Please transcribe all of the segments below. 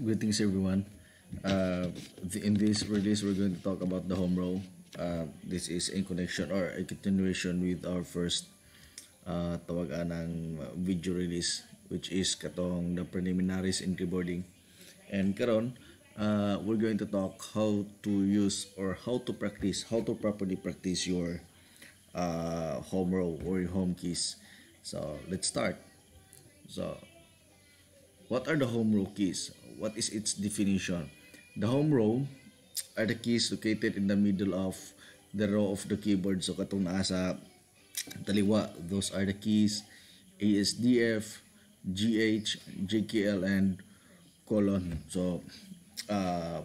Greetings everyone. Uh, the, in this release, we're going to talk about the home row. Uh, this is in connection or a continuation with our first uh, tawagan ng video release which is katong the preliminaries in keyboarding. And karon, uh, we're going to talk how to use or how to practice, how to properly practice your uh, home row or your home keys. So let's start. So What are the home row keys? What is its definition? The home row are the keys located in the middle of the row of the keyboard. So katong naa sa taliwa, those are the keys ASDF, GH, JKL, and colon. So, uh,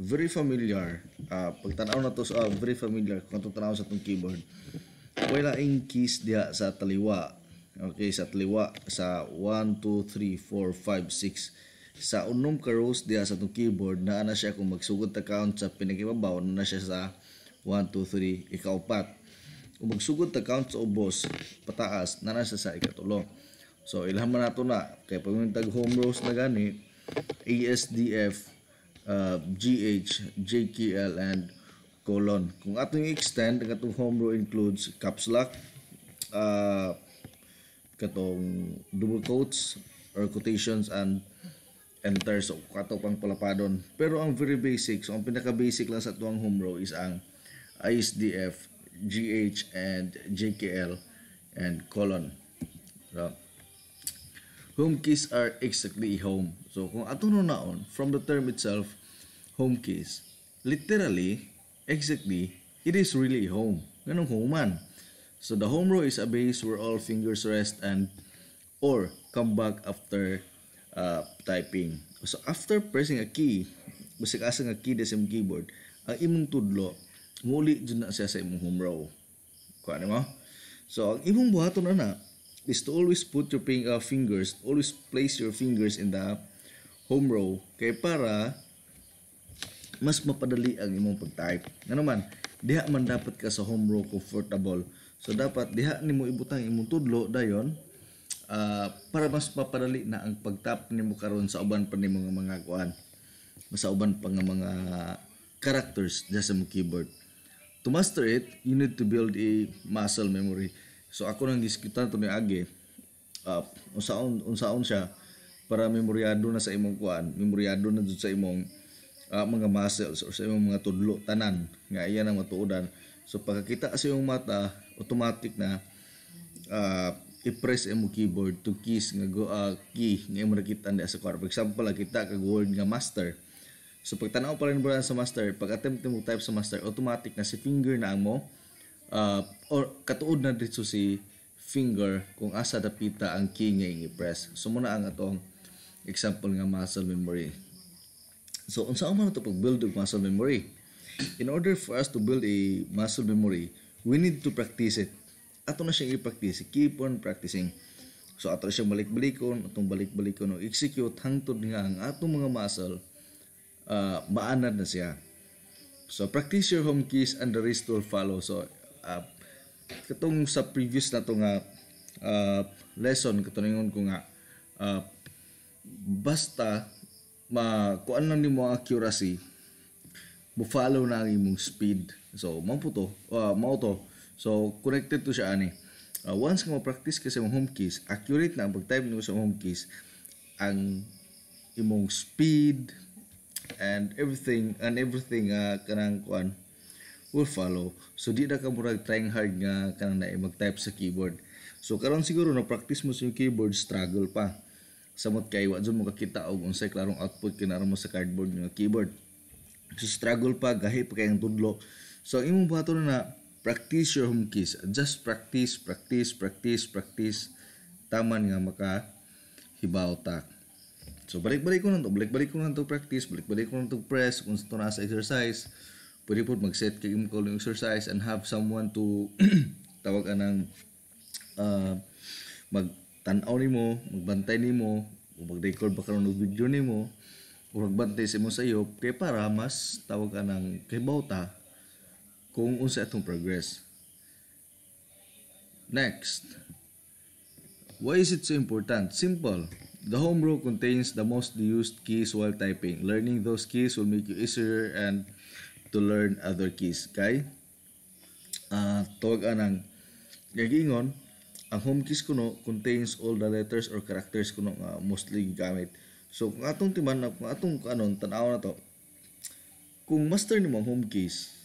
very familiar. Uh, pagtanaw na to so, uh, very familiar kung itong tanaw sa itong keyboard. Wala yung keys diya sa taliwa Okay, sa tliwa sa 1 2 3 4 5 6 sa unom ka rows diha sa tong keyboard na ana siya kung magsugod ta count sa pinaghibabaw na siya sa 1 2 3 ikaupat. Kung magsugod ta count sa ubos pataas naa na siya sa ikatulo. So ilham ilhaman nato na kay pag tag home rows na gani ASDF uh, GH JKL and colon. Kung atong extend ang atong home row includes caps lock uh, katong double quotes or quotations and enter so kato pang palapadon pero ang very basic so ang pinaka basic lang sa tuang home row is ang ISDF GH and JKL and colon so, home keys are exactly home so kung ato no naon from the term itself home keys literally exactly it is really home ganong man So the home row is a base where all fingers rest and or come back after uh, typing. So after pressing a key, bisag asa nga key sa imong keyboard, ang imong tudlo muli jud na siya sa imong home row. Kuha mo? So ang imong buhaton ana is to always put your uh, fingers, always place your fingers in the home row kay para mas mapadali ang imong pag-type. Ano naman, diha man dapat ka sa home row comfortable So dapat diha nimo ibutang imong tudlo dayon uh, para mas mapadali na ang pagtap nimo karon sa uban pa nimo nga mga kuan. Sa uban pa nga mga characters diha sa mong keyboard. To master it, you need to build a muscle memory. So ako nang giskutan to ni Age. Uh, ah, unsaon unsaon siya para memoryado na sa imong kuan, memoryado na jud sa imong uh, mga muscles or sa imong mga tudlo tanan nga iya ang matuodan. So pagkakita sa imong mata automatic na uh, i-press mo keyboard to keys nga go, uh, key nga mo nakita na sa kwarto. For example, ah, kita kag word nga master. So pag tanaw pa rin bro sa master, pag attempt mo type sa master, automatic na si finger na ang mo uh, or katuod na dito si finger kung asa dapita ang key nga i-press. So muna ang atong example nga muscle memory. So unsa man to pag build og muscle memory? In order for us to build a muscle memory, we need to practice it. Ato na siya i-practice. Keep on practicing. So ato siya balik-balikon, atong balik-balikon o execute hangtod nga ang atong mga muscle uh, maanad na siya. So practice your home keys and the rest will follow. So uh, katong sa previous na to nga uh, lesson katulingon ko nga uh, basta ma kuan lang nimo accuracy mo follow na ang imong speed So, mao po to, uh, ah, mao to. So, connected to siya ani. Uh, once nga ma-practice ka sa imong home keys, accurate na ang pag-type nimo sa home keys, ang imong speed and everything and everything uh, kanang kuan will follow. So di na ka murag trying hard nga kanang na mag-type sa keyboard. So karon siguro na practice mo sa keyboard struggle pa. Samot kay wa jud mo kakita og unsay klarong output kinara mo sa cardboard nga keyboard. So struggle pa gahi pa kay ang tudlo. So, imong buhaton na practice your home keys. Just practice, practice, practice, practice. Taman nga maka hibaw ta. So, balik-balik ko na to. Balik-balik ko na to practice. Balik-balik ko na to press. Kung ito na exercise, pwede po mag-set kay imong call exercise and have someone to tawag anang uh, ah, magtanaw nimo, magbantay nimo, o mag-record ba karon og video nimo, o magbantay sa mo sa iyo kay para mas tawag ka ng kay bauta kung unsa atong progress. Next, why is it so important? Simple. The home row contains the most used keys while typing. Learning those keys will make you easier and to learn other keys. Kay, uh, tawag anang gagingon, ang home keys kuno contains all the letters or characters kuno nga mostly gamit. So kung atong timan kung atong kanon tanaw na to. Kung master nimo ang home keys,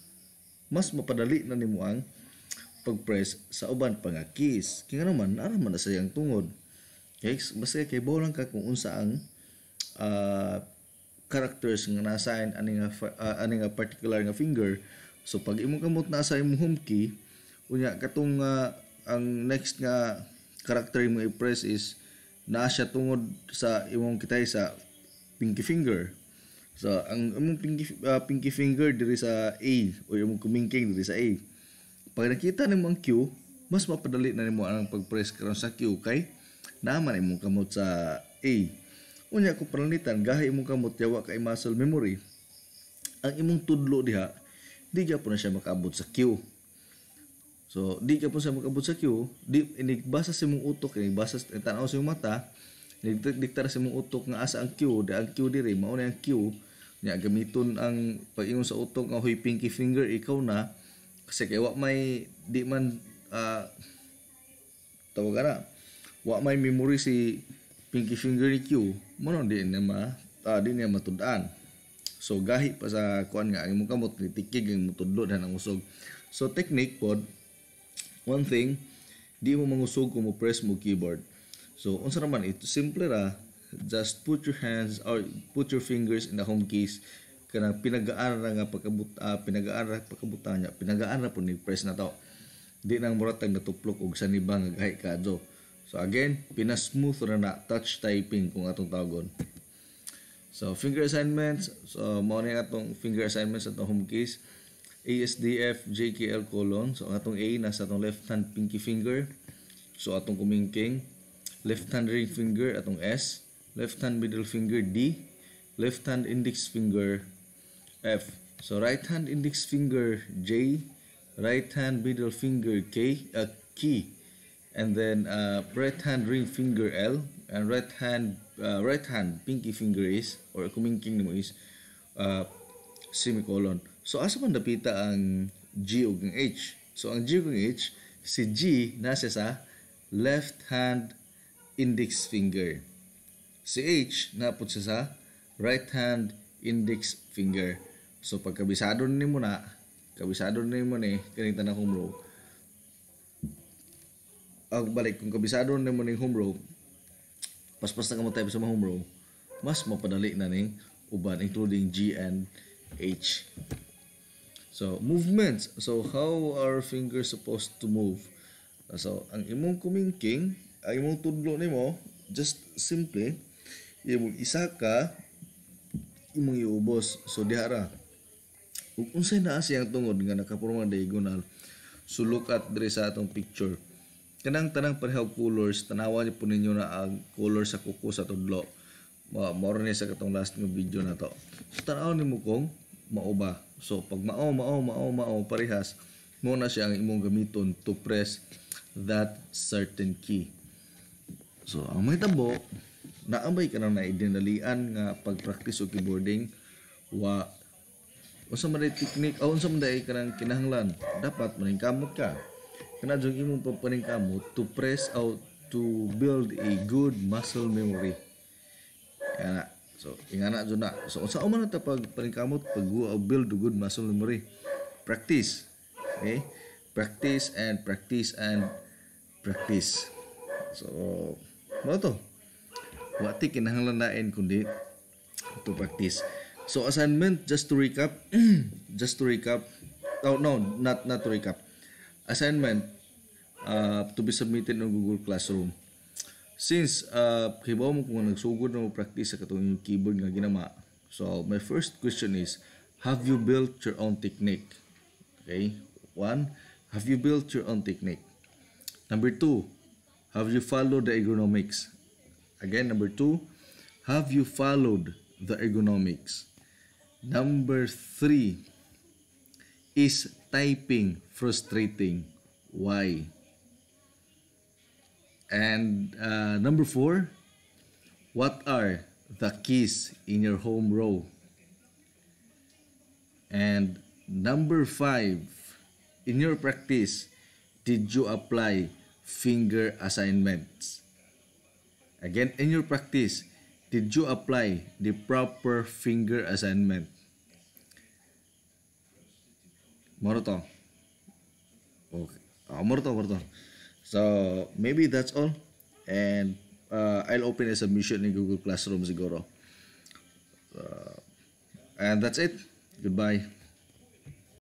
mas mapadali na nimo ang pag-press sa uban pa nga keys. Kaya naman, aram man na sa iyang tungod. Okay? Basta kay lang ka kung unsa ang uh, characters nga na-assign ani nga uh, ani nga particular nga finger. So pag imong kamot na sa imong home key, unya katong uh, ang next nga character imong i-press is na siya tungod sa imong kitay sa pinky finger. So, ang among pinky, uh, pinky finger diri sa A o among kumingking diri sa A. Pag nakita nimo ang Q, mas mapadali na nimo ang pag-press karon sa Q kay naman imong kamot sa A. Unya ko panalitan gahi imong kamot yawa kay muscle memory. Ang imong tudlo diha di gyapon siya makaabot sa Q. So, di ka po sa makabot sa Q, di, inigbasa sa mong utok, inigbasa, tanaw sa mong mata, nagdiktar sa mong utok nga asa ang Q, di ang Q diri, mauna ang Q, nya gamiton ang paingon ingon sa utong ahoy pinky finger ikaw na kasi kay wa may di man uh, tawag na wa may memory si pinky finger ni Q mo di na ma uh, di niya matudaan so gahi pa sa kuan nga ang kamot titikig ang mutudlod ang usog so technique pod one thing di mo mangusog kung mo press mo keyboard so unsa naman ito simple ra just put your hands or put your fingers in the home keys kanang pinagaara na nga pagkabut uh, ah, pinagaara pagkabutan niya pinagaara po ni press na to di nang muratag natuplok og saniba nga gahi kadto so again pinasmooth na na touch typing kung atong tawagon so finger assignments so mao ni atong finger assignments atong home keys ASDF JKL colon so atong A nasa atong left hand pinky finger so atong kuming king left hand ring finger atong S left hand middle finger D, left hand index finger F. So right hand index finger J, right hand middle finger K, a uh, key, and then uh, right hand ring finger L, and right hand uh, right hand pinky finger is or kumingking mo is uh, semicolon. So asa man napita ang G o ang H? So ang G o ang H si G nasa sa left hand index finger si H na pud siya sa right hand index finger. So pagkabisado kabisado ni mo na, kabisado ni mo ni kaning tanang home row. Ang balik kung kabisado ni mo ning home row, paspas na ka mo type sa mga home row, mas mapadali na ning uban including G and H. So, movements. So, how are fingers supposed to move? So, ang imong kumingking, ang imong tudlo nimo, just simply imong isaka ka imong iubos so dihara ug unsay naa siyang tungod nga nakaporma diagonal so look at diri sa atong picture kanang tanang pareho colors tanawa ni po ninyo na ang color sa kuko sa tudlo ma moro ni sa katong last nga video na to so tanaw nimo kong mauba so pag mao mao mao mao parehas mo na siya ang imong gamiton to press that certain key so ang may tabo naamay ka na idinalian nga pagpractice o keyboarding wa unsa man technique o ah, unsa man day kanang kinahanglan dapat maningkamot ka kana jung imong pagpaningkamot to press out to build a good muscle memory kana so ingana jud na so unsa man ta pagpaningkamot pag build good muscle memory practice okay practice and practice and practice so mo to wa ti kinahanglan kundi to practice so assignment just to recap just to recap oh no not not to recap assignment uh, to be submitted on Google Classroom since uh, kibaw mo kung nagsugod na mo practice sa katong keyboard nga ginama so my first question is have you built your own technique okay one have you built your own technique number two have you followed the ergonomics Again, number two, have you followed the ergonomics? Number three, is typing frustrating? Why? And uh, number four, what are the keys in your home row? And number five, in your practice, did you apply finger assignments? Again, in your practice, did you apply the proper finger assignment? More Okay. Oh, ah, more So, maybe that's all. And uh, I'll open a submission in Google Classroom zigoro, Uh, and that's it. Goodbye.